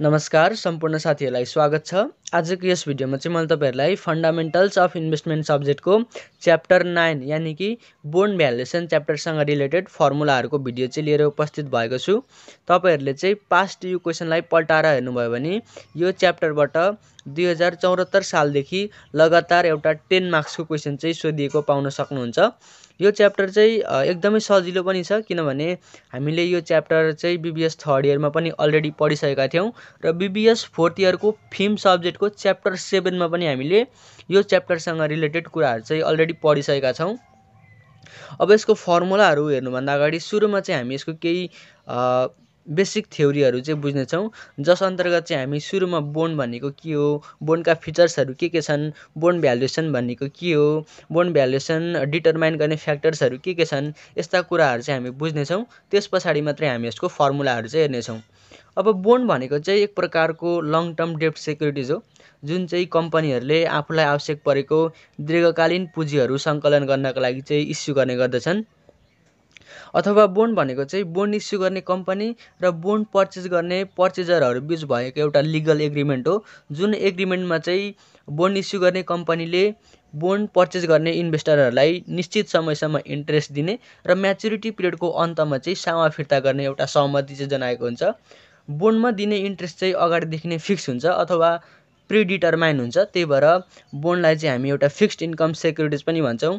नमस्कार सम्पूर्ण साथीहरूलाई स्वागत छ आजको यस भिडियोमा चाहिँ मैले तपाईँहरूलाई फन्डामेन्टल्स अफ इन्भेस्टमेन्ट सब्जेक्टको च्याप्टर नाइन यानि कि बोन्ड भ्यालुएसन च्याप्टरसँग रिलेटेड फर्मुलाहरूको भिडियो चाहिँ लिएर उपस्थित भएको छु तपाईँहरूले चाहिँ पास्ट यु क्वेसनलाई पल्टाएर हेर्नुभयो भने यो च्याप्टरबाट दुई हजार चौहत्तर सालदेखि लगातार एउटा टेन मार्क्सको क्वेसन चाहिँ सोधिएको पाउन सक्नुहुन्छ यो च्याप्टर चाहिँ एकदमै सजिलो पनि छ किनभने हामीले यो च्याप्टर चाहिँ बिबिएस थर्ड इयरमा पनि अलरेडी पढिसकेका थियौँ र बिबिएस फोर्थ इयरको फिम सब्जेक्टको च्याप्टर सेभेनमा पनि हामीले यो च्याप्टरसँग रिलेटेड कुराहरू चाहिँ अलरेडी पढिसकेका छौँ अब यसको फर्मुलाहरू हेर्नुभन्दा अगाडि सुरुमा चाहिँ हामी यसको केही बेसिक थ्योरीहरू चाहिँ बुझ्नेछौँ जस अन्तर्गत चाहिँ हामी सुरुमा बोन भनेको के हो बोनका फिचर्सहरू के के छन् बोन भ्यालुएसन भनेको के हो बोन भ्यालुएसन डिटरमाइन गर्ने फ्याक्टर्सहरू के के छन् यस्ता कुराहरू चाहिँ हामी बुझ्नेछौँ त्यस पछाडि मात्रै हामी यसको फर्मुलाहरू चाहिँ हेर्नेछौँ अब बोन्ड भनेको चाहिँ एक प्रकारको लङ टर्म डेप्ट सेक्युरिटिज हो जुन चाहिँ कम्पनीहरूले आफूलाई आवश्यक परेको दीर्घकालीन पुँजीहरू सङ्कलन गर्नका लागि चाहिँ इस्यु गर्ने गर्दछन् अथवा बोन्ड भनेको चाहिँ बोन्ड इस्यु गर्ने कम्पनी र बोन्ड पर्चेज गर्ने पर्चेजरहरू बिच भएको एउटा लिगल एग्रिमेन्ट हो जुन एग्रिमेन्टमा चाहिँ बोन्ड इस्यु गर्ने कम्पनीले बोन्ड पर्चेज गर्ने इन्भेस्टरहरूलाई निश्चित समयसम्म इन्ट्रेस्ट दिने र म्याच्युरिटी पिरियडको अन्तमा चाहिँ सामा फिर्ता गर्ने एउटा सहमति चाहिँ जनाएको हुन्छ बोन्डमा दिने इन्ट्रेस्ट चाहिँ अगाडिदेखि नै फिक्स हुन्छ अथवा प्रिडिटरमाइन हुन्छ त्यही भएर बोन्डलाई चाहिँ हामी एउटा फिक्स्ड इन्कम सेक्युरिटिज पनि भन्छौँ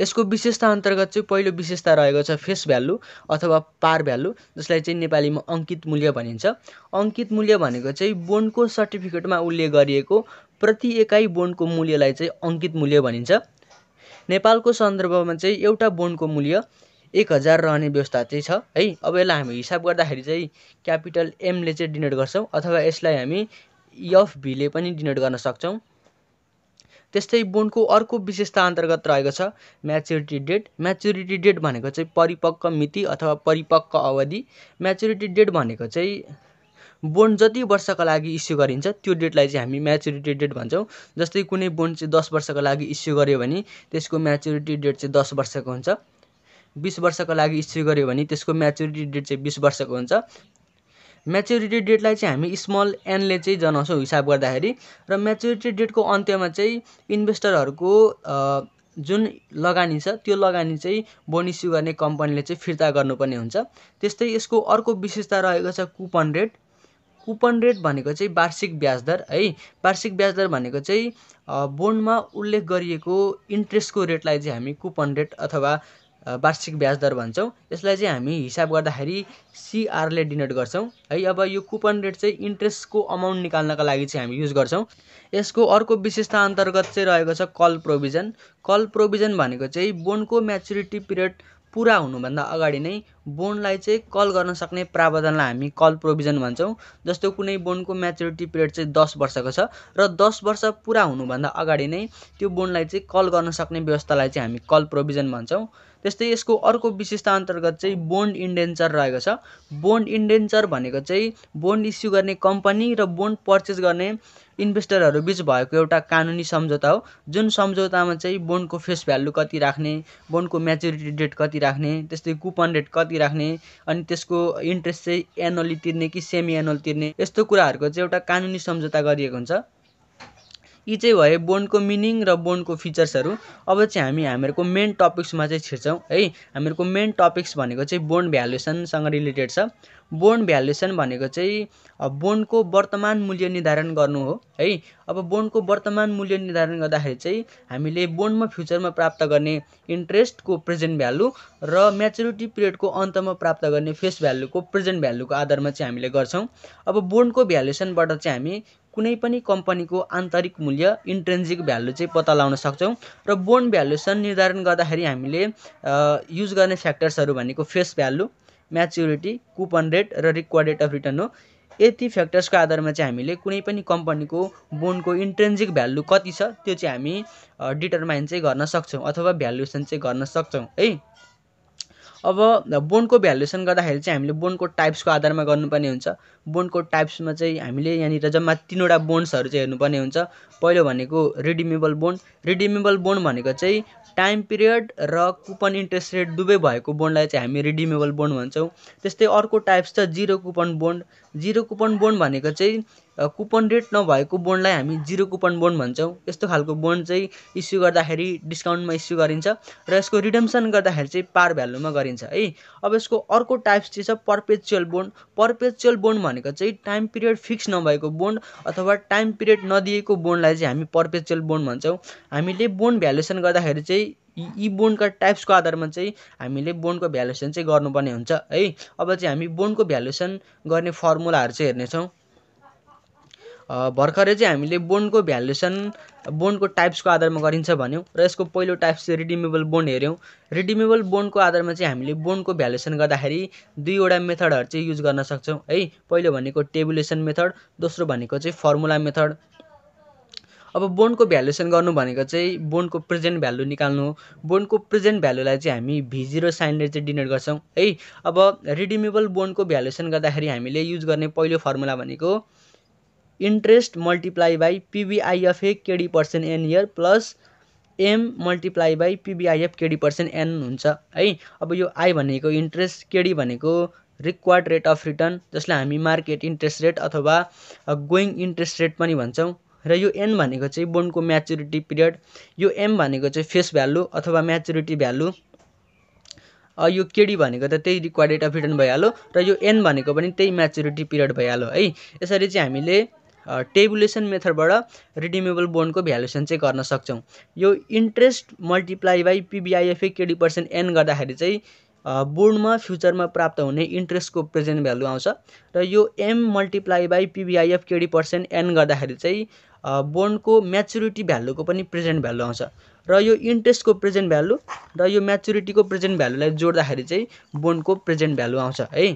यसको विशेषता अन्तर्गत चाहिँ पहिलो विशेषता रहेको छ फेस भ्यालु अथवा पार भ्यालु जसलाई चाहिँ नेपालीमा अङ्कित मूल्य भनिन्छ अङ्कित मूल्य भनेको चाहिँ बोन्डको सर्टिफिकेटमा उल्लेख गरिएको प्रति एकाइ बोन्डको मूल्यलाई चाहिँ अङ्कित मूल्य भनिन्छ नेपालको सन्दर्भमा चाहिँ एउटा बोन्डको मूल्य एक हजार रहने व्यवस्था चाहिँ छ है अब यसलाई हामी हिसाब गर्दाखेरि चाहिँ क्यापिटल एमले चाहिँ डिनोट गर्छौँ अथवा यसलाई हामी एफभीले पनि डिनोट गर्न सक्छौँ त्यस्तै बोन्डको अर्को विशेषता अन्तर्गत रहेको छ म्याच्युरिटी डेट म्याच्युरिटी डेट भनेको चाहिँ परिपक्व मिति अथवा परिपक्व अवधि म्याच्युरिटी डेट भनेको चाहिँ बोन्ड जति वर्षको लागि इस्यु गरिन्छ त्यो डेटलाई चाहिँ हामी म्याच्युरिटी डेट भन्छौँ जस्तै कुनै बोन्ड चाहिँ दस वर्षको लागि इस्यु गर्यो भने त्यसको म्याच्युरिटी डेट चाहिँ दस वर्षको हुन्छ बिस वर्षको लागि इस्यु गर्यो भने त्यसको म्याच्युरिटी डेट चाहिँ बिस वर्षको हुन्छ मेच्युरिटी डेटलाई चाहिँ हामी स्मल एनले चाहिँ जनाउँछौँ हिसाब गर्दाखेरि र मेच्युरिटी डेटको अन्त्यमा चाहिँ इन्भेस्टरहरूको जुन लगानी छ त्यो लगानी चाहिँ बोन इस्यु गर्ने कम्पनीले चाहिँ फिर्ता गर्नुपर्ने हुन्छ त्यस्तै यसको अर्को विशेषता रहेको छ कुपन रेट कुपन रेट भनेको चाहिँ वार्षिक ब्याजदर है वार्षिक ब्याजदर भनेको चाहिँ बोन्डमा उल्लेख गरिएको इन्ट्रेस्टको रेटलाई चाहिँ हामी कुपन रेट अथवा वार्षिक ब्याज दर भन्छौँ यसलाई चाहिँ हामी हिसाब गर्दाखेरि सिआरले डिनोट गर्छौँ है अब यो कुपन रेट चाहिँ इन्ट्रेस्टको अमाउन्ट निकाल्नका लागि चाहिँ हामी युज गर्छौँ यसको अर्को विशेषता अन्तर्गत चाहिँ रहेको छ कल प्रोभिजन कल प्रोभिजन भनेको चाहिँ बोन्डको म्याचुरिटी पिरियड पुरा हुनुभन्दा अगाडि नै बोन्डलाई चाहिँ कल गर्न सक्ने प्रावधानलाई हामी कल प्रोभिजन भन्छौँ जस्तो कुनै बोन्डको म्याचुरिटी पिरियड चाहिँ दस वर्षको छ र दस वर्ष पुरा हुनुभन्दा अगाडि नै त्यो बोन्डलाई चाहिँ कल गर्न सक्ने व्यवस्थालाई चाहिँ हामी कल प्रोभिजन भन्छौँ त्यस्तै यसको अर्को विशेषता अन्तर्गत चाहिँ बोन्ड इन्डेन्चर रहेको छ बोन्ड इन्डेन्चर भनेको चाहिँ बोन्ड इस्यु गर्ने कम्पनी र बोन्ड पर्चेस गर्ने इन्भेस्टरहरू बिच भएको एउटा कानुनी सम्झौता हो जुन सम्झौतामा चाहिँ बोन्डको फेस भ्यालु कति राख्ने बोन्डको म्याच्युरिटी डेट कति राख्ने त्यस्तै कुपन रेट कति राख्ने अनि त्यसको इन्ट्रेस्ट चाहिँ एनुअली तिर्ने कि सेमी एनुअल तिर्ने यस्तो कुराहरूको चाहिँ एउटा कानुनी सम्झौता गरिएको हुन्छ यी चाहिँ भयो बोन्डको मिनिङ र बोन्डको फिचर्सहरू अब चाहिँ हामी हामीहरूको मेन टपिक्समा चाहिँ छिर्छौँ है हामीहरूको मेन टपिक्स भनेको चाहिँ बोन्ड भ्यालुएसनसँग रिलेटेड छ बोन्ड भ्यालुएसन भनेको चाहिँ बोन्डको वर्तमान मूल्य निर्धारण गर्नु हो है अब बोन्डको वर्तमान मूल्य निर्धारण गर्दाखेरि चाहिँ हामीले बोन्डमा फ्युचरमा प्राप्त गर्ने इन्ट्रेस्टको प्रेजेन्ट भ्यालु र म्याचुरिटी पिरियडको अन्तमा प्राप्त गर्ने फेस भ्यालुको प्रेजेन्ट भ्यालुको आधारमा चाहिँ हामीले गर्छौँ अब बोन्डको भ्यालुएसनबाट चाहिँ हामी कुनै पनि कम्पनीको आन्तरिक मूल्य इन्ट्रेन्जिक भ्यालु चाहिँ पत्ता लगाउन सक्छौँ र बोन्ड भ्यालुएसन निर्धारण गर्दाखेरि हामीले युज गर्ने फ्याक्टर्सहरू भनेको face value maturity coupon rate र रिक्वायर रेट अफ रिटर्न हो यति फ्याक्टर्सको आधारमा चाहिँ हामीले कुनै पनि कम्पनीको बोन्डको इन्ट्रेन्सिक भ्यालु कति छ त्यो चाहिँ हामी डिटरमाइन चाहिँ गर्न सक्छौँ अथवा भ्यालुएसन चाहिँ गर्न सक्छौँ है अब बोनको भ्यालुएसन गर्दाखेरि चाहिँ हामीले बोनको टाइप्सको आधारमा गर्नुपर्ने हुन्छ बोनको टाइप्समा चाहिँ हामीले यहाँनिर जम्मा तिनवटा बोन्ड्सहरू चाहिँ हेर्नुपर्ने हुन्छ पहिलो भनेको रिडिमेबल बोन्ड रिडिमेबल बोन्ड भनेको चाहिँ टाइम पिरियड र कुपन इन्ट्रेस्ट रेट दुवै भएको बोन्डलाई चाहिँ हामी रिडिमेबल बोन्ड भन्छौँ त्यस्तै अर्को टाइप्स छ zero coupon bond zero coupon bond भनेको चाहिँ कुपन रेट नभएको बोन्डलाई हामी जिरो कुपन बोन्ड भन्छौँ यस्तो खालको बोन्ड चाहिँ इस्यु गर्दाखेरि डिस्काउन्टमा इस्यु गरिन्छ र यसको रिडम्सन गर्दाखेरि चाहिँ पार भ्यालुमा गरिन्छ है अब यसको अर्को टाइप्स चाहिँ छ पर्पेचुअल बोन्ड पर्पेचुअल बोन्ड भनेको चाहिँ टाइम पिरियड फिक्स नभएको बोन्ड अथवा टाइम पिरियड नदिएको बोन्डलाई चाहिँ हामी पर्पेचुअल बोन्ड भन्छौँ हामीले बोन्ड भ्यालुएसन गर्दाखेरि चाहिँ यी बोन्डका टाइप्सको आधारमा चाहिँ हामीले बोन्डको भ्यालुएसन चाहिँ गर्नुपर्ने हुन्छ है अब चाहिँ हामी बोन्डको भ्यालुएसन गर्ने फर्मुलाहरू चाहिँ हेर्नेछौँ भर्खरै चाहिँ हामीले बोन्डको भ्यालुएसन बोन्डको टाइप्सको आधारमा गरिन्छ भन्यौँ र यसको पहिलो टाइप्स चाहिँ रिडिमेबल बोन्ड हेऱ्यौँ रिडिमेबल बोन्डको आधारमा चाहिँ हामीले बोन्डको भ्यालुएसन गर्दाखेरि दुईवटा मेथडहरू चाहिँ युज गर्न सक्छौँ है पहिलो भनेको टेबुलेसन मेथड दोस्रो भनेको चाहिँ फर्मुला मेथड अब बोन्डको भ्यालुएसन गर्नु भनेको चाहिँ बोन्डको प्रेजेन्ट भ्यालु निकाल्नु हो बोन्डको प्रेजेन्ट भ्यालुलाई चाहिँ हामी भिजिरो साइनले चाहिँ डिनोट गर्छौँ है अब रिडिमेबल बोन्डको भ्यालुएसन गर्दाखेरि हामीले युज गर्ने पहिलो फर्मुला भनेको interest multiply by A KD percent N year plus M multiply by PVIF KD percent N हुन्छ है अब यो आई भनेको इन्ट्रेस्ट केडी भनेको रिक्वायर्ड रेट अफ रिटर्न जसलाई हामी मार्केट इन्ट्रेस्ट रेट अथवा गोइङ इन्ट्रेस्ट रेट पनि भन्छौँ र यो एन भनेको चाहिँ बोन्डको म्याच्युरिटी पिरियड यो एम भनेको चाहिँ फेस भ्यालु अथवा म्याच्युरिटी भ्यालु यो केडी भनेको त त्यही रिक्वायर्ड रेट अफ रिटर्न भइहाल्यो र यो एन भनेको पनि त्यही म्याच्युरिटी पिरियड भइहाल्यो है यसरी चाहिँ हामीले टेबुलेसन मेथडबाट रिडिमेबल बोन्डको भ्यालुएसन चाहिँ गर्न सक्छौँ यो interest multiply by PVIFA KD percent N गर्दाखेरि चाहिँ बोन्डमा फ्युचरमा प्राप्त हुने इन्ट्रेस्टको प्रेजेन्ट भ्यालु आउँछ र यो M multiply by PVIF KD percent N गर्दाखेरि चाहिँ बोन्डको म्याचुरिटी भ्यालुको पनि प्रेजेन्ट भ्यालु आउँछ र यो इन्ट्रेस्टको प्रेजेन्ट भ्यालु र यो म्याचुरिटीको प्रेजेन्ट भ्यालुलाई जोड्दाखेरि चाहिँ बोन्डको प्रेजेन्ट भ्यालु आउँछ है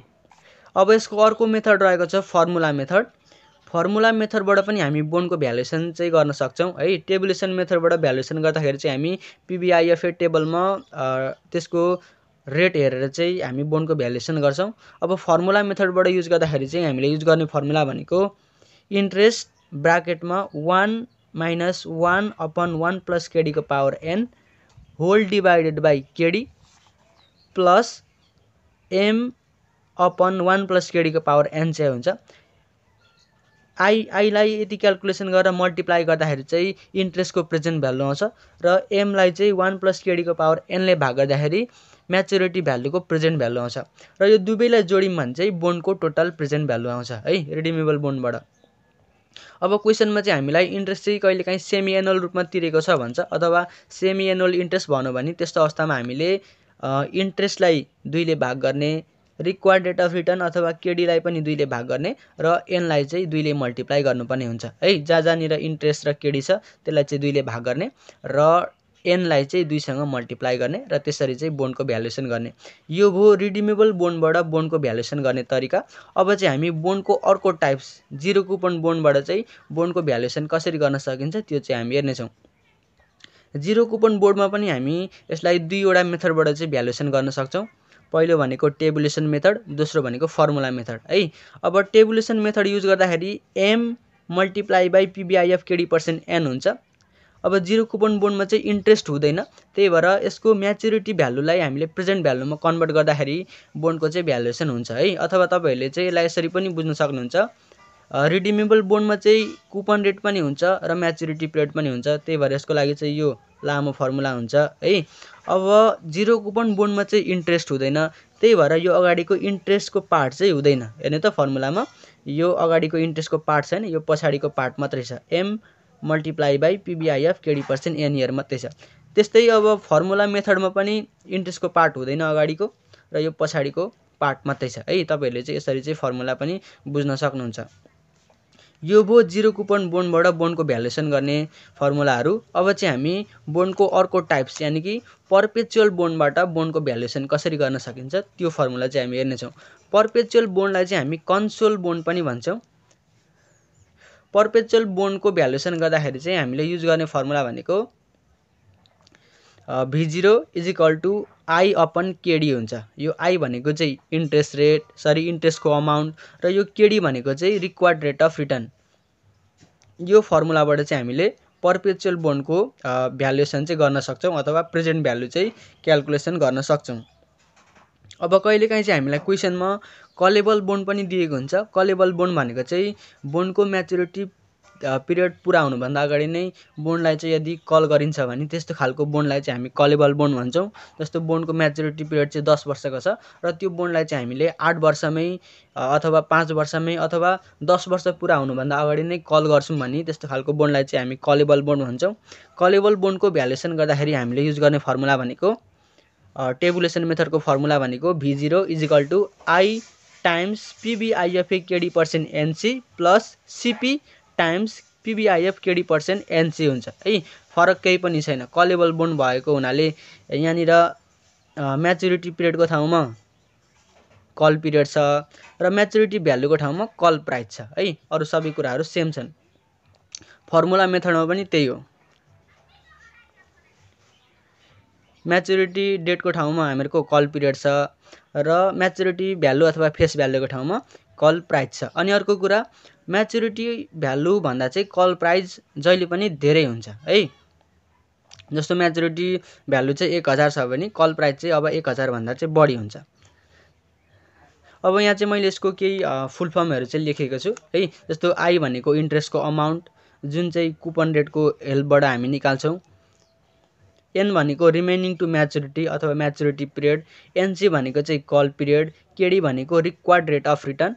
अब यसको अर्को मेथड रहेको छ फर्मुला मेथड फर्मुला मेथडबाट पनि हामी बोन्डको भ्यालुएसन चाहिँ गर्न सक्छौँ है टेबुलेसन मेथडबाट भ्यालुएसन गर्दाखेरि चाहिँ हामी पिबिआइएफए टेबलमा त्यसको रेट हेरेर चाहिँ हामी बोन्डको भ्यालुएसन गर्छौँ अब फर्मुला मेथडबाट युज गर्दाखेरि चाहिँ हामीले युज गर्ने फर्मुला भनेको इन्ट्रेस्ट ब्राकेटमा one minus one upon one plus केडीको power N whole divided by KD plus M upon one plus केडीको पावर एन चाहिँ हुन्छ आई आईलाई यति क्यालकुलेसन गरेर मल्टिप्लाई गर्दाखेरि चाहिँ इन्ट्रेस्टको प्रेजेन्ट भ्यालु आउँछ र एमलाई चाहिँ वान प्लस केडीको पावर एनले भाग गर्दाखेरि म्याच्योरिटी भ्यालुको प्रेजेन्ट भ्यालु आउँछ र यो दुवैलाई जोड्यौँ भने चाहिँ बोन्डको टोटल प्रेजेन्ट भ्यालु आउँछ है रिडिमेबल बोन्डबाट अब क्वेसनमा चाहिँ हामीलाई इन्ट्रेस्ट चाहिँ कहिलेकाहीँ सेमी एनुअल रूपमा तिरेको छ भन्छ अथवा सेमी एनुअल इन्ट्रेस्ट भनौँ भने त्यस्तो अवस्थामा हामीले इन्ट्रेस्टलाई दुईले भाग गर्ने रिक्वायर डेट अफ रिटर्न अथवा केडीलाई पनि दुईले भाग गर्ने र एनलाई चाहिँ दुईले मल्टिप्लाई गर्नुपर्ने हुन्छ है जहाँ जहाँनिर इन्ट्रेस्ट र केडी छ त्यसलाई चाहिँ दुईले भाग गर्ने र एनलाई चाहिँ दुईसँग मल्टिप्लाई गर्ने र त्यसरी चाहिँ बोन्डको भ्यालुएसन गर्ने यो भयो रिडिमेबल बोन्डबाट बोन्डको भ्यालुएसन गर्ने तरिका अब चाहिँ हामी बोन्डको अर्को टाइप्स जिरो कुपन बोन्डबाट चाहिँ बोन्डको भ्यालुएसन कसरी गर्न सकिन्छ त्यो चाहिँ हामी हेर्नेछौँ जिरो कुपन बोर्डमा पनि हामी यसलाई दुईवटा मेथडबाट चाहिँ भ्यालुएसन गर्न सक्छौँ पहिलो भनेको टेबुलेसन मेथड दोस्रो भनेको फर्मुला मेथड है अब टेबुलेसन मेथड युज गर्दाखेरि M multiply by PVIF KD percent N हुन्छ अब जिरो कुपन बोन्डमा चाहिँ इन्ट्रेस्ट हुँदैन त्यही भएर यसको म्याच्युरिटी भ्यालुलाई हामीले प्रेजेन्ट भ्यालुमा कन्भर्ट गर्दाखेरि बोन्डको चाहिँ भ्यालुएसन हुन्छ है अथवा तपाईँहरूले चाहिँ यसलाई यसरी पनि बुझ्न सक्नुहुन्छ रिडिमेबल बोन्डमा चाहिँ कुपन रेट पनि हुन्छ र म्याचुरिटी पिरियड पनि हुन्छ त्यही भएर यसको लागि चाहिँ यो लामो फर्मुला हुन्छ है अब जिरो कुपन बोन्डमा चाहिँ इन्ट्रेस्ट हुँदैन त्यही भएर यो अगाडिको इन्ट्रेस्टको पार्ट चाहिँ हुँदैन हेर्ने त फर्मुलामा यो अगाडिको इन्ट्रेस्टको पार्ट छैन यो पछाडिको पार्ट मात्रै छ M multiply by PVIF KD percent N year मात्रै छ त्यस्तै अब फर्मुला मेथडमा पनि इन्ट्रेस्टको पार्ट हुँदैन अगाडिको र यो पछाडिको पार्ट मात्रै छ है तपाईँहरूले चाहिँ यसरी चाहिँ फर्मुला पनि बुझ्न सक्नुहुन्छ यो भयो जिरो कुपन बोन्डबाट बोन्डको भ्यालुएसन गर्ने फर्मुलाहरू अब चाहिँ हामी बोन्डको अर्को टाइप्स यानि कि पर्पेचुअल बोन्डबाट बोन्डको भ्यालुएसन कसरी गर्न सकिन्छ त्यो फर्मुला चाहिँ हामी हेर्नेछौँ पर्पेचुअल बोन्डलाई चाहिँ हामी कन्सोल बोन्ड पनि भन्छौँ पर्पेचुअल बोन्डको भ्यालुएसन गर्दाखेरि चाहिँ हामीले युज गर्ने फर्मुला भनेको V zero is equal to I upon KD हुन्छ यो आई भनेको चाहिँ इन्ट्रेस्ट रेट सरी इन्ट्रेस्टको अमाउन्ट र यो केडी भनेको चाहिँ रिक्वायर्ड रेट अफ रिटर्न यो फर्मुलाबाट चाहिँ हामीले पर्पेचुअल बोन्डको भ्यालुएसन चाहिँ गर्न सक्छौँ अथवा प्रेजेन्ट भ्यालु चाहिँ क्यालकुलेसन गर्न सक्छौँ अब कहिलेकाहीँ चाहिँ हामीलाई क्वेसनमा कलेबल बोन्ड पनि दिएको हुन्छ कलेबल बोन्ड भनेको चाहिँ बोन्डको म्याचुरिटी पिरियड पुरा हुनुभन्दा अगाडि नै बोन्डलाई चाहिँ यदि कल गरिन्छ भने त्यस्तो खालको बोन्डलाई चाहिँ हामी कलेबल बोन्ड भन्छौँ जस्तो बोन्डको म्याच्युरिटी पिरियड चाहिँ दस वर्षको छ र त्यो बोन्डलाई चाहिँ हामीले आठ वर्षमै अथवा पाँच वर्षमै अथवा दस वर्ष पुरा हुनुभन्दा अगाडि नै कल गर्छौँ भने त्यस्तो खालको बोन्डलाई चाहिँ हामी कलेबल बोन्ड भन्छौँ कलेबल बोन्डको भ्यालुएसन गर्दाखेरि हामीले युज गर्ने फर्मुला भनेको टेबुलेसन मेथडको फर्मुला भनेको V zero is equal to I times PVIFA KD percent NC plus CP times PVIF KD percent NC हुन्छ है फरक केही पनि छैन कलेबल बोन्ड भएको हुनाले यहाँनिर म्याच्युरिटी पिरियडको ठाउँमा कल पिरियड छ र म्याचुरिटी भ्यालुको ठाउँमा कल प्राइस छ है अरू सबै कुराहरू सेम छन् फर्मुला मेथडमा पनि त्यही हो म्याच्युरिटी डेटको ठाउँमा हामीहरूको कल पिरियड छ र म्याच्युरिटी भ्यालु अथवा फेस भ्यालुको ठाउँमा कल प्राइस छ अनि अर्को कुरा मेच्युरिटी भ्यालु भन्दा चाहिँ कल प्राइज जहिले पनि धेरै हुन्छ है जस्तो मेच्युरिटी भ्यालु चाहिँ एक हजार छ भने कल प्राइज चाहिँ अब एक हजारभन्दा चाहिँ बढी हुन्छ अब यहाँ चाहिँ मैले यसको केही फुल फर्महरू चाहिँ लेखेको छु है जस्तो आई भनेको इन्ट्रेस्टको अमाउन्ट जुन चाहिँ कुपन रेटको हेल्पबाट हामी निकाल्छौँ एन भनेको रिमेनिङ टु म्याचुरिटी अथवा म्याचुरिटी पिरियड एनसी भनेको चाहिँ कल पिरियड केडी भनेको required rate of return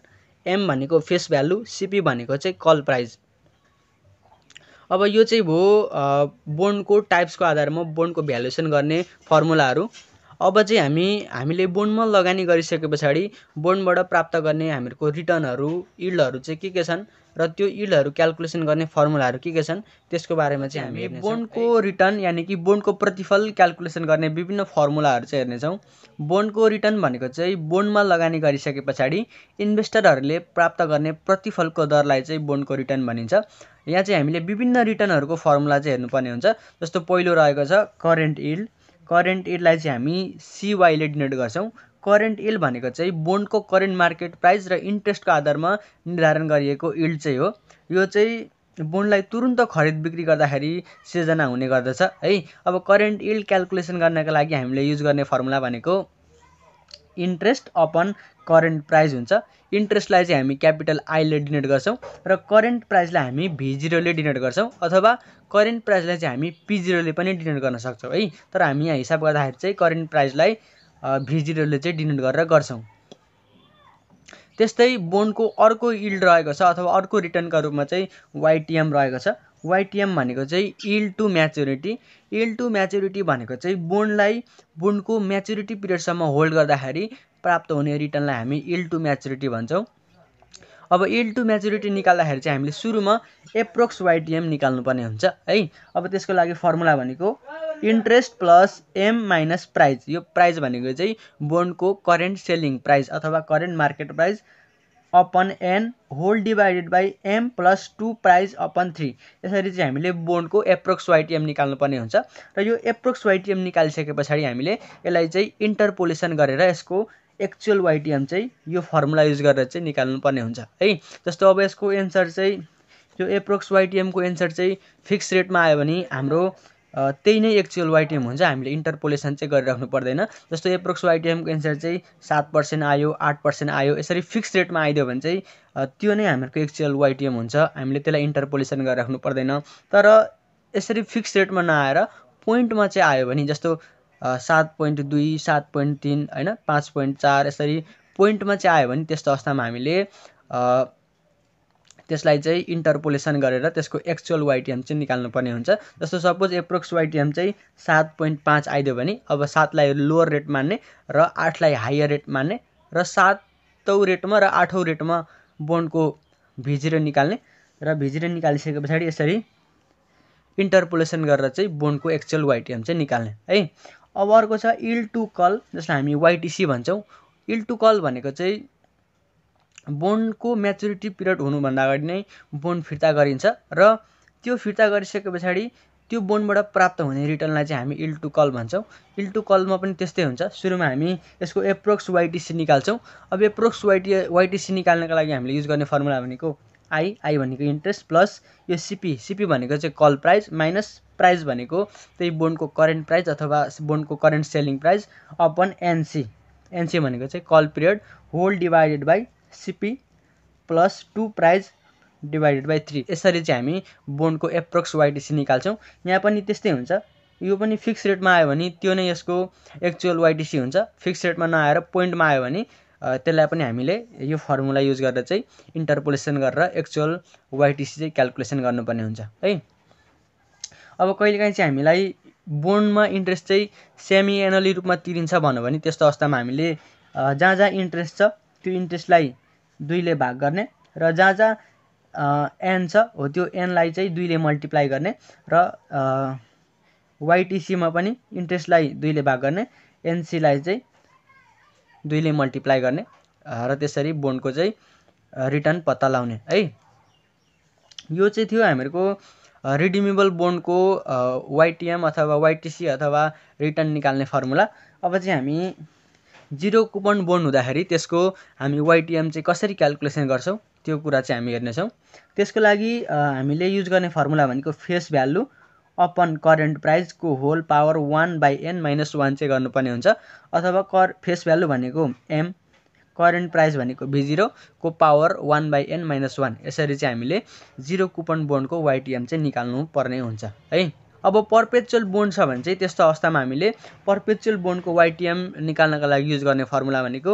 M भनेको फेस भ्यालु सिपी भनेको चाहिँ कल प्राइस अब यो चाहिँ भयो बोन्डको टाइप्सको आधारमा बोन्डको भ्यालुएसन गर्ने फर्मुलाहरू अब चाहिँ हामी हामीले बोन्डमा लगानी गरिसके पछाडि बोन्डबाट प्राप्त गर्ने हामीहरूको रिटर्नहरू इल्डहरू चाहिँ के के छन् र त्यो इल्डहरू क्यालकुलेसन गर्ने फर्मुलाहरू के के छन् त्यसको बारेमा चाहिँ हामी बोन्डको रिटर्न यानि कि बोन्डको प्रतिफल क्यालकुलेसन गर्ने विभिन्न फर्मुलाहरू चाहिँ हेर्नेछौँ बोन्डको रिटर्न भनेको चाहिँ बोन्डमा लगानी गरिसके पछाडि इन्भेस्टरहरूले प्राप्त गर्ने प्रतिफलको दरलाई चाहिँ बोन्डको रिटर्न भनिन्छ यहाँ चाहिँ हामीले विभिन्न रिटर्नहरूको फर्मुला चाहिँ हेर्नुपर्ने हुन्छ जस्तो पहिलो रहेको छ करेन्ट इल्ड करेन्ट इल्डलाई चाहिँ हामी सिवाईले डिनोट गर्छौँ करेन्ट इल्ड भनेको चाहिँ बोन्डको करेन्ट मार्केट प्राइस र इन्ट्रेस्टको आधारमा निर्धारण गरिएको इल्ड चाहिँ हो यो चाहिँ बोन्डलाई तुरुन्त खरिद बिक्री गर्दाखेरि सिर्जना हुने गर्दछ है अब करेन्ट इल्ड क्यालकुलेसन गर्नका लागि हामीले युज गर्ने फर्मुला भनेको इन्ट्रेस्ट अपन करेन्ट प्राइस हुन्छ इन्ट्रेस्टलाई चाहिँ हामी क्यापिटल आईले डिनेट गर्छौँ र करेन्ट प्राइसलाई हामी भिजिरोले डिनेट गर्छौँ अथवा करेन्ट प्राइसलाई चाहिँ हामी पिजिरोले पनि डिनेट गर्न सक्छौँ है तर हामी यहाँ हिसाब गर्दाखेरि चाहिँ करेन्ट प्राइसलाई भिजिटहरूले चाहिँ डिनोट गरेर गर्छौँ त्यस्तै बोन्डको अर्को इल्ड रहेको छ अथवा अर्को रिटर्नका रूपमा चाहिँ वाइटिएम रहेको छ वाइटिएम भनेको चाहिँ yield to maturity yield to maturity भनेको चाहिँ बोन्डलाई बोन्डको म्याच्युरिटी पिरियडसम्म होल्ड गर्दाखेरि प्राप्त हुने रिटर्नलाई हामी इल टु म्याच्युरिटी भन्छौँ अब इल टु म्याच्युरिटी निकाल्दाखेरि चाहिँ हामीले सुरुमा एप्रोक्स वाइटिएम निकाल्नुपर्ने हुन्छ है अब त्यसको लागि फर्मुला भनेको interest plus M minus price यो प्राइज भनेको चाहिँ बोन्डको करेन्ट सेलिङ प्राइज अथवा current market price upon N whole divided by M plus two price upon three यसरी चाहिँ हामीले बोन्डको एप्रोक्स वाइटिएम निकाल्नुपर्ने हुन्छ र यो एप्रोक्स वाइटिएम निकालिसके पछाडि हामीले यसलाई चाहिँ इन्टरपोलेसन गरेर यसको एक्चुअल वाइटिएम चाहिँ यो फर्मुला युज गरेर चाहिँ निकाल्नुपर्ने हुन्छ है जस्तो अब यसको एन्सर चाहिँ यो एप्रोक्स वाइटिएमको एन्सर चाहिँ फिक्स रेटमा आयो भने हाम्रो त्यही नै एक्चुअल वाइटिएम हुन्छ हामीले इन्टरपोलेसन चाहिँ गरिराख्नु पर्दैन जस्तो एप्रोक्स वाइटिएमको एन्सर चाहिँ सात पर्सेन्ट आयो आठ पर्सेन्ट आयो यसरी फिक्स रेटमा आइदियो भने चाहिँ त्यो नै हामीहरूको एक्चुअल वाइटिएम हुन्छ हामीले त्यसलाई इन्टरपोलेसन गरिराख्नु पर्दैन तर यसरी फिक्स रेटमा नआएर पोइन्टमा चाहिँ आयो भने जस्तो सात पोइन्ट दुई सात पोइन्ट तिन होइन पाँच पोइन्ट चार यसरी पोइन्टमा चाहिँ आयो भने त्यस्तो अवस्थामा हामीले त्यसलाई चाहिँ इन्टरपोलेसन गरेर त्यसको एक्चुअल वाइटिएम चाहिँ निकाल्नुपर्ने हुन्छ जस्तो सपोज एप्रोक्स वाइटिएम चाहिँ सात पोइन्ट पाँच आइदियो भने अब सातलाई लोवर रेट मान्ने र आठलाई हायर रेट मान्ने र सातौँ रेटमा र आठौँ रेटमा बोन्डको भिजेर निकाल्ने र भिजेर निकालिसके पछाडि यसरी इन्टरपोलेसन गरेर चाहिँ बोन्डको एक्चुअल वाइटिएम चाहिँ निकाल्ने है अब अर्को छ इल टु कल जसलाई हामी वाइटिसी भन्छौँ इल टु कल भनेको चाहिँ बोन्डको म्याचुरिटी पिरियड हुनुभन्दा अगाडि नै बोन्ड फिर्ता गरिन्छ र त्यो फिर्ता गरिसके पछाडि त्यो बोन्डबाट प्राप्त हुने रिटर्नलाई चाहिँ हामी इल टु कल भन्छौँ इल टु कलमा पनि त्यस्तै हुन्छ सुरुमा हामी यसको एप्रोक्स वाइटिसी निकाल्छौँ अब एप्रोक्स वाइटी वाइटिसी निकाल्नको लागि हामीले युज गर्ने फर्मुला भनेको आई आई भनेको इन्ट्रेस्ट प्लस यो सिपी सिपी भनेको चाहिँ कल प्राइस माइनस प्राइस भनेको त्यही बोन्डको करेन्ट प्राइस अथवा बोन्डको current selling price upon NC NC भनेको चाहिँ call period whole divided by CP plus two price divided by three यसरी चाहिँ हामी बोन्डको एप्रोक्स वाइटिसी निकाल्छौँ यहाँ पनि त्यस्तै हुन्छ यो पनि फिक्स रेटमा आयो भने त्यो नै यसको एक्चुअल वाइटिसी हुन्छ फिक्स रेटमा नआएर पोइन्टमा आयो भने त्यसलाई पनि हामीले यो फर्मुला युज गरेर चाहिँ इन्टरपोलेसन गरेर एक्चुअल वाइटिसी चाहिँ क्यालकुलेसन गर्नुपर्ने हुन्छ है अब कहिलेकाहीँ चाहिँ हामीलाई बोन्डमा इन्ट्रेस्ट चाहिँ सेमी एनली रूपमा तिरिन्छ भन्यो भने त्यस्तो अवस्थामा हामीले जहाँ जहाँ इन्ट्रेस्ट छ त्यो इन्ट्रेस्टलाई दुईले भाग गर्ने र जहाँ जहाँ एन छ हो त्यो एनलाई चाहिँ दुईले मल्टिप्लाई गर्ने र वाइटिसीमा पनि इन्ट्रेस्टलाई दुईले भाग गर्ने एनसीलाई चाहिँ दुईले मल्टिप्लाई गर्ने र त्यसरी बोन्डको चाहिँ रिटर्न पत्ता लाउने है यो चाहिँ थियो हामीहरूको रिडिमेबल बोन्डको वाइटिएम अथवा वाइटिसी अथवा रिटर्न निकाल्ने फर्मुला अब चाहिँ हामी जिरो कुपन बोन्ड हुँदाखेरि त्यसको हामी वाइटिएम चाहिँ कसरी क्यालकुलेसन गर्छौँ त्यो कुरा चाहिँ हामी हेर्नेछौँ त्यसको लागि हामीले युज गर्ने फर्मुला भनेको फेस भ्यालु अपन करेन्ट प्राइसको whole power one by N minus one चाहिँ गर्नुपर्ने हुन्छ अथवा कर फेस भ्यालु भनेको एम करेन्ट प्राइस भनेको भी जिरोको power one by N minus one यसरी चाहिँ हामीले जिरो कुपन बोन्डको वाइटिएम चाहिँ निकाल्नु पर्ने हुन्छ है अब पर्पेचुअल बोन्ड छ भने चाहिँ त्यस्तो अवस्थामा हामीले पर्पेचुअल बोन्डको वाइटिएम निकाल्नका लागि युज गर्ने फर्मुला भनेको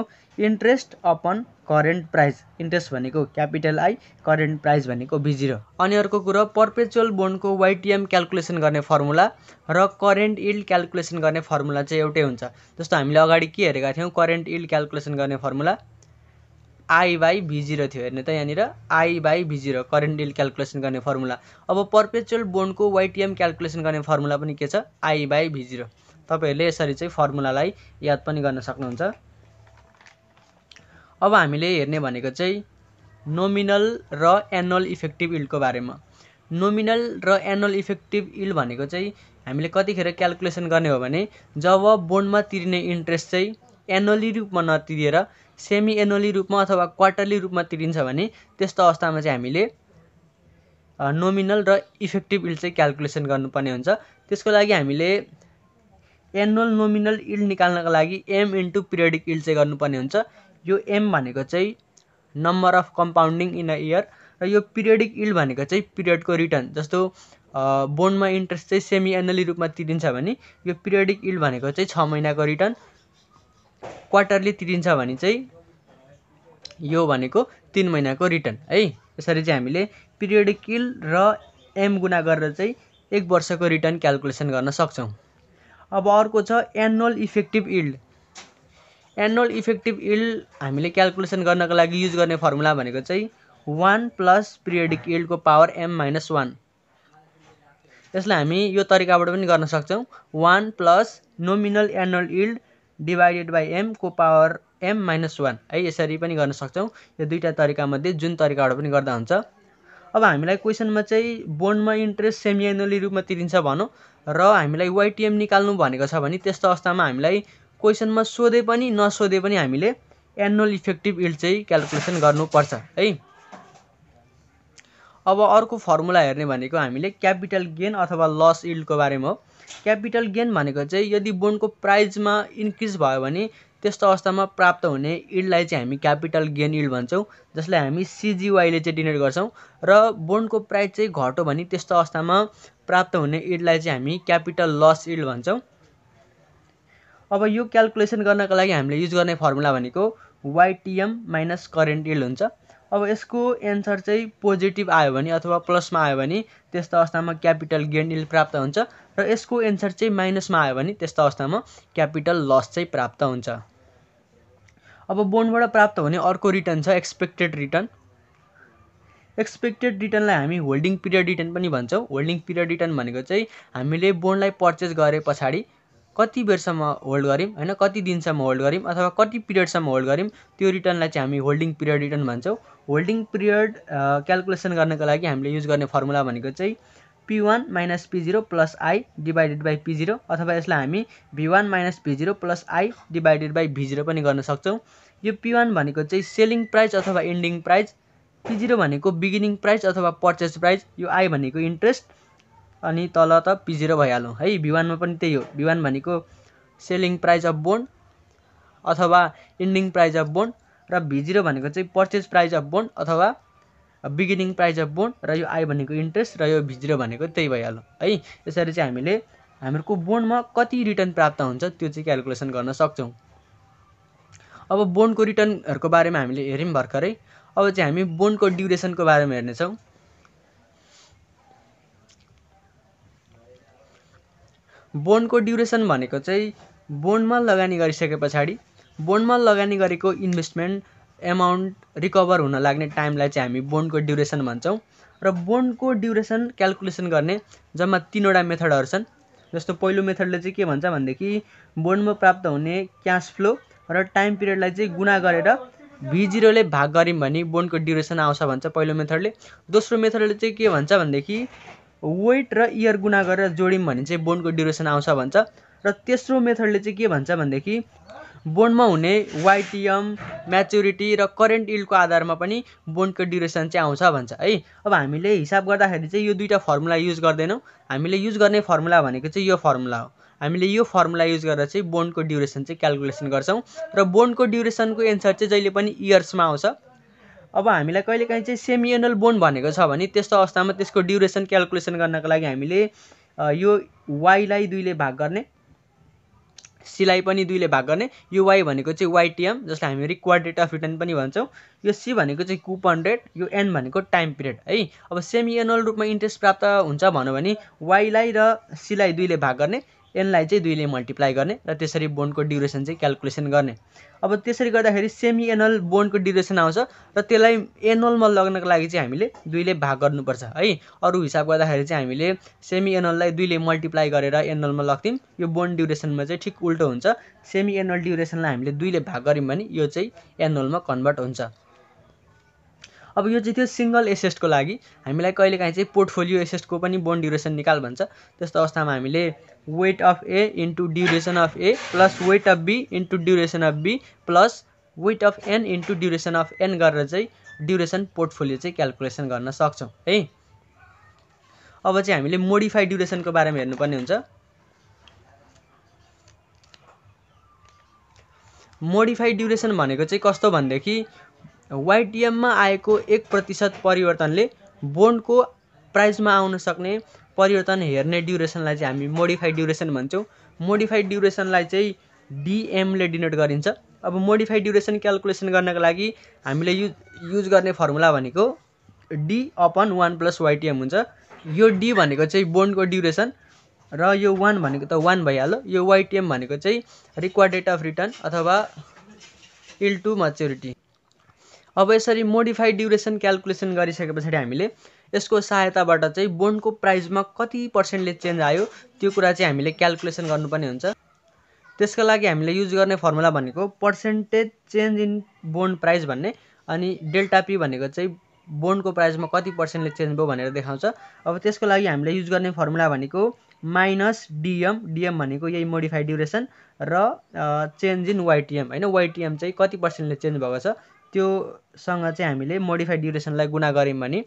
interest upon current price interest भनेको क्यापिटल आई करेन्ट प्राइस भनेको बिजिरो अनि अर्को कुरो पर्पेचुअल बोन्डको वाइटिएम क्यालकुलेसन गर्ने फर्मुला र करेन्ट इल्ड क्यालकुलेसन गर्ने फर्मुला चाहिँ एउटै हुन्छ जस्तो हामीले अगाडि के हेरेका थियौँ करेन्ट इल्ड क्यालकुलेसन गर्ने formula I by V zero थियो हेर्ने त यहाँनिर I by V zero current yield calculation गर्ने फर्मुला अब पर्पेचुअल बोन्डको वाइटिएम क्यालकुलेसन गर्ने फर्मुला पनि के छ आई बाई भी जिरो तपाईँहरूले यसरी चाहिँ फर्मुलालाई याद पनि गर्न सक्नुहुन्छ अब हामीले हेर्ने भनेको चाहिँ नोमिनल र एनुअल इफेक्टिभ इल्डको बारेमा नोमिनल र एनुअल इफेक्टिभ इल्ड भनेको चाहिँ हामीले कतिखेर क्यालकुलेसन गर्ने हो भने जब बोन्डमा तिर्ने इन्ट्रेस्ट चाहिँ एनुअली रूपमा नतिरिएर सेमी एनुअली रूपमा अथवा क्वार्टरली रूपमा तिरिन्छ भने त्यस्तो अवस्थामा चाहिँ हामीले नोमिनल र इफेक्टिभ इल्ड चाहिँ क्यालकुलेसन गर्नुपर्ने हुन्छ त्यसको लागि हामीले एनुअल नोमिनल इल्ड निकाल्नको लागि एम इन्टु पिरियडिक इल्ड चाहिँ गर्नुपर्ने हुन्छ यो एम भनेको चाहिँ number of compounding in a year र यो पिरियडिक इल्ड भनेको चाहिँ पिरियडको रिटर्न जस्तो बोन्डमा इन्ट्रेस्ट चाहिँ सेमी एनुअली रूपमा तिरिन्छ भने यो पिरियडिक इल्ड भनेको चाहिँ छ महिनाको रिटर्न क्वार्टरली तिरिन्छ भने चाहिँ यो भनेको तिन महिनाको रिटर्न है यसरी चाहिँ हामीले पिरियडिकल र एम गुना गरेर चाहिँ एक वर्षको रिटर्न क्यालकुलेसन गर्न सक्छौँ अब अर्को छ annual effective yield annual effective yield हामीले क्यालकुलेसन गर्नको लागि युज गर्ने फर्मुला भनेको चाहिँ वान प्लस पिरियडिक इल्डको पावर एम माइनस वान यसलाई हामी यो तरिकाबाट पनि गर्न सक्छौँ one plus nominal annual yield divided by एमको पावर एम माइनस वान है यसरी पनि गर्न सक्छौँ यो दुईवटा तरिकामध्ये जुन तरिकाबाट पनि गर्दा हुन्छ अब हामीलाई क्वेसनमा चाहिँ बोन्डमा इन्ट्रेस्ट सेमिएनली रूपमा तिरिन्छ भनौँ र हामीलाई वाइटिएम निकाल्नु भनेको छ भने त्यस्तो अवस्थामा हामीलाई क्वेसनमा सोधे पनि नसोधे पनि हामीले एनुअल इफेक्टिभ इल्ड चाहिँ क्यालकुलेसन गर्नुपर्छ है अब अर्को फर्मुला हेर्ने भनेको हामीले क्यापिटल गेन अथवा लस इल्डको बारेमा हो क्यापिटल गेन भनेको चाहिँ यदि बोन्डको प्राइजमा इन्क्रिज भयो भने त्यस्तो अवस्थामा प्राप्त हुने इल्डलाई चाहिँ हामी क्यापिटल गेन इल्ड भन्छौँ जसलाई हामी सिजिवाईले चाहिँ डिनोट गर्छौँ र बोन्डको प्राइस चाहिँ घट्यो भने त्यस्तो अवस्थामा प्राप्त हुने इल्डलाई चाहिँ हामी क्यापिटल लस इल्ड भन्छौँ अब यो क्यालकुलेसन गर्नको लागि हामीले युज गर्ने फर्मुला भनेको वाइटिएम माइनस करेन्ट इल्ड हुन्छ अब यसको एन्सर चाहिँ पोजिटिभ आयो भने अथवा प्लसमा आयो भने त्यस्तो अवस्थामा क्यापिटल गेन इल प्राप्त हुन्छ र यसको एन्सर चाहिँ माइनसमा आयो भने त्यस्तो अवस्थामा क्यापिटल लस चाहिँ प्राप्त हुन्छ अब बोन्डबाट प्राप्त हुने अर्को रिटर्न छ एक्सपेक्टेड रिटर्न एक्सपेक्टेड रिटर्नलाई हामी होल्डिङ पिरियड रिटर्न पनि भन्छौँ होल्डिङ पिरियड रिटर्न भनेको चाहिँ हामीले बोन्डलाई पर्चेस गरे पछाडि कति बेरसम्म होल्ड गऱ्यौँ होइन कति दिनसम्म होल्ड गऱ्यौँ अथवा कति पिरियडसम्म होल्ड गऱ्यौँ त्यो रिटर्नलाई चाहिँ हामी होल्डिङ पिरियड रिटर्न भन्छौँ होल्डिङ पिरियड क्यालकुलेसन गर्नको लागि हामीले युज गर्ने फर्मुला भनेको चाहिँ P one minus P zero plus I divided by P zero अथवा यसलाई हामी V one minus P zero plus I divided by V zero पनि गर्न सक्छौँ यो पी वान भनेको चाहिँ सेलिङ प्राइस अथवा इन्डिङ प्राइस पी जिरो भनेको बिगिनिङ प्राइस अथवा पर्चेस प्राइस यो आई भनेको इन्ट्रेस्ट अनि तल त पिजिरो भइहालौँ है भिवानमा पनि त्यही हो भिवान भनेको सेलिङ प्राइज अफ बोन्ड अथवा इन्डिङ प्राइज अफ बोन्ड र भिजिरो भनेको चाहिँ पर्चेज प्राइज अफ बोन्ड अथवा बिगिनिङ प्राइज अफ बोन्ड र यो आई भनेको इन्ट्रेस्ट र यो भिजिरो भनेको त्यही भइहाल्यो है यसरी चाहिँ हामीले हामीहरूको बोन्डमा कति रिटर्न प्राप्त हुन्छ त्यो चाहिँ क्यालकुलेसन गर्न सक्छौँ अब बोन्डको रिटर्नहरूको बारेमा हामीले हेऱ्यौँ भर्खरै अब चाहिँ हामी बोन्डको ड्युरेसनको बारेमा हेर्नेछौँ बोन्डको ड्युरेसन भनेको चाहिँ बोन्डमा लगानी गरिसके पछाडि बोन्डमा लगानी गरेको इन्भेस्टमेन्ट एमाउन्ट रिकभर हुन लाग्ने टाइमलाई चाहिँ हामी बोन्डको ड्युरेसन भन्छौँ र बोन्डको ड्युरेसन क्यालकुलेसन गर्ने जम्मा तिनवटा मेथडहरू छन् जस्तो पहिलो मेथडले चाहिँ के भन्छ भनेदेखि बोन्डमा प्राप्त हुने क्यास फ्लो र टाइम पिरियडलाई चाहिँ गुणा गरेर भी जिरोले भाग गऱ्यौँ भने बोन्डको ड्युरेसन आउँछ भन्छ पहिलो मेथडले दोस्रो मेथडले चाहिँ के भन्छ भनेदेखि वेट र इयर गुणा गरेर जोड्यौँ भने चाहिँ बोनको ड्युरेसन आउँछ भन्छ र तेस्रो मेथडले चाहिँ के भन्छ भनेदेखि बोनमा हुने वाइटिएम म्याच्युरिटी र करेन्ट इल्डको आधारमा पनि बोनको ड्युरेसन चाहिँ आउँछ भन्छ है अब हामीले हिसाब गर्दाखेरि चाहिँ यो दुईवटा फर्मुला युज गर्दैनौँ हामीले युज गर्ने फर्मुला भनेको चाहिँ यो फर्मुला हो हामीले यो फर्मुला युज गरेर चाहिँ बोनको ड्युरेसन चाहिँ क्यालकुलेसन गर्छौँ र बोनको ड्युरेसनको एन्सर चाहिँ जहिले पनि इयर्समा आउँछ अब हामीलाई कहिलेकाहीँ चाहिँ सेमिएनल बोन भनेको छ भने त्यस्तो अवस्थामा त्यसको ड्युरेसन क्यालकुलेसन गर्नको लागि हामीले यो वाइलाई दुईले भाग गर्ने सिलाई पनि दुईले भाग गर्ने यो वाइ भनेको चाहिँ वाइटिएम जसलाई हामी रिक्वार्ड अफ रिटर्न पनि भन्छौँ यो सी भनेको चाहिँ कुपन रेट यो एन भनेको टाइम पिरियड है अब सेमिएनल रूपमा इन्ट्रेस्ट प्राप्त हुन्छ भनौँ भने वाइलाई र सीलाई दुईले भाग गर्ने एनलाई चाहिँ दुईले मल्टिप्लाई गर्ने र त्यसरी बोन्डको ड्युरेसन चाहिँ क्यालकुलेसन गर्ने अब त्यसरी गर्दाखेरि सेमी एनल बोन्डको ड्युरेसन आउँछ र त्यसलाई एनलमा लग्नको लागि चाहिँ हामीले दुईले भाग गर्नुपर्छ है अरू हिसाब गर्दाखेरि चाहिँ हामीले सेमी एनललाई दुईले मल्टिप्लाई गरेर एनलमा लग्थ्यौँ यो बोन्ड ड्युरेसनमा चाहिँ ठिक उल्टो हुन्छ सेमी एनल ड्युरेसनलाई हामीले दुईले भाग गऱ्यौँ भने यो चाहिँ एनलमा कन्भर्ट हुन्छ अब यो चाहिँ थियो सिङ्गल एसेस्टको लागि हामीलाई कहिलेकाहीँ चाहिँ पोर्टफोलियो एसेस्टको पनि बोन्ड ड्युरेसन निकाल भन्छ त्यस्तो अवस्थामा हामीले weight of A into duration of A plus weight of B into duration of B plus weight of N into duration of N गरेर चाहिँ ड्युरेसन पोर्टफोलियो चाहिँ क्यालकुलेसन गर्न सक्छौँ है अब चाहिँ हामीले मोडिफाइड ड्युरेसनको बारेमा हेर्नुपर्ने हुन्छ मोडिफाइड ड्युरेसन भनेको चाहिँ कस्तो भनेदेखि वाइटिएममा आएको एक प्रतिशत परिवर्तनले बोन्डको प्राइसमा आउन सक्ने परिवर्तन हेर्ने ड्युरेसनलाई चाहिँ हामी मोडिफाइड ड्युरेसन भन्छौँ मोडिफाइड ड्युरेसनलाई चाहिँ डिएमले डिनोट गरिन्छ अब मोडिफाइड ड्युरेसन क्यालकुलेसन गर्नको लागि हामीले युज युज गर्ने फर्मुला भनेको D upon one plus YTM हुन्छ यो डी भनेको चाहिँ बोन्डको ड्युरेसन र यो वान भनेको त वान भइहाल्यो यो वाइटिएम भनेको चाहिँ रिक्वायर डेट अफ रिटर्न अथवा इल टु मच्युरिटी अब यसरी मोडिफाइड ड्युरेसन क्यालकुलेसन गरिसके पछाडि हामीले यसको सहायताबाट चाहिँ बोन्डको प्राइसमा कति पर्सेन्टले चेन्ज आयो त्यो कुरा चाहिँ हामीले क्यालकुलेसन गर्नुपर्ने हुन्छ त्यसको लागि हामीले युज गर्ने फर्मुला भनेको percentage change in bond price भन्ने अनि डेल्टा पी भनेको चाहिँ बोन्डको प्राइसमा कति पर्सेन्टले चेन्ज भयो भनेर देखाउँछ अब त्यसको लागि हामीले युज गर्ने फर्मुला भनेको माइनस डिएम डिएम भनेको यही मोडिफाइड ड्युरेसन र चेन्ज इन वाइटिएम होइन वाइटिएम चाहिँ कति पर्सेन्टले चेन्ज भएको छ त्योसँग चाहिँ हामीले मोडिफाइड ड्युरेसनलाई गुणा गऱ्यौँ भने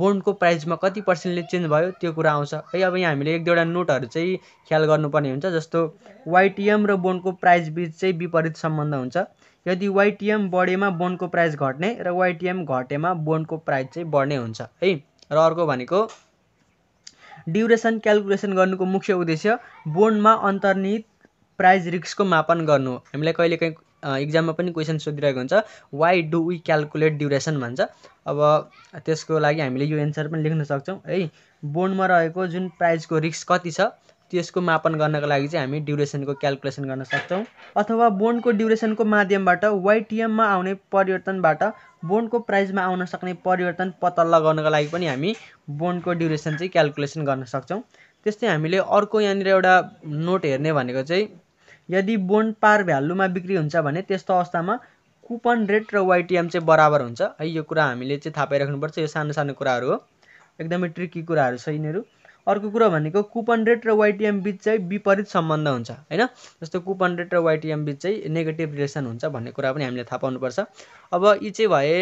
बोन्डको प्राइसमा कति पर्सेन्टले चेन्ज भयो त्यो कुरा आउँछ है अब यहाँ हामीले एक दुईवटा नोटहरू चाहिँ ख्याल गर्नुपर्ने हुन्छ जस्तो वाइटिएम र बोन्डको प्राइस बिच चाहिँ विपरीत सम्बन्ध हुन्छ यदि वाइटिएम बढेमा बोन्डको प्राइस घट्ने र वाइटिएम घटेमा बोन्डको प्राइस चाहिँ बढ्ने हुन्छ है र अर्को भनेको ड्युरेसन क्यालकुलेसन गर्नुको मुख्य उद्देश्य बोन्डमा अन्तर्निहित प्राइज रिक्सको मापन गर्नु हो हामीलाई कहिलेकाहीँ इक्जाममा पनि क्वेसन सोधिरहेको हुन्छ why do we calculate duration भन्छ अब त्यसको लागि हामीले यो एन्सर पनि लेख्न सक्छौँ है बोन्डमा रहेको जुन प्राइजको रिस्क कति छ त्यसको मापन गर्नको लागि चाहिँ हामी ड्युरेसनको क्यालकुलेसन गर्न सक्छौँ अथवा बोन्डको ड्युरेसनको माध्यमबाट वाइटिएममा आउने परिवर्तनबाट बोन्डको प्राइजमा आउन सक्ने परिवर्तन पत्ता लगाउनको लागि पनि हामी बोन्डको ड्युरेसन चाहिँ क्यालकुलेसन गर्न सक्छौँ त्यस्तै हामीले अर्को यहाँनिर एउटा नोट हेर्ने भनेको चाहिँ यदि बोन्ड पार भ्यालुमा बिक्री हुन्छ भने त्यस्तो अवस्थामा कुपन रेट र वाइटिएम चाहिँ बराबर हुन्छ है यो कुरा हामीले चाहिँ थाहा पाइराख्नुपर्छ यो सानो सानो कुराहरू हो एकदमै ट्रिकी कुराहरू छ यिनीहरू अर्को कुरो भनेको कुपन रेट र वाइटिएम बिच चाहिँ विपरीत सम्बन्ध हुन्छ होइन जस्तो कुपन रेट र वाइटिएम बिच चाहिँ नेगेटिभ रिलेसन हुन्छ भन्ने कुरा पनि हामीले थाहा पाउनुपर्छ अब यी चाहिँ भए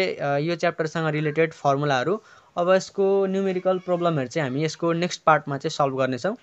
यो च्याप्टरसँग रिलेटेड फर्मुलाहरू अब यसको न्युमेरिकल प्रब्लमहरू चाहिँ हामी यसको नेक्स्ट पार्टमा चाहिँ सल्भ गर्नेछौँ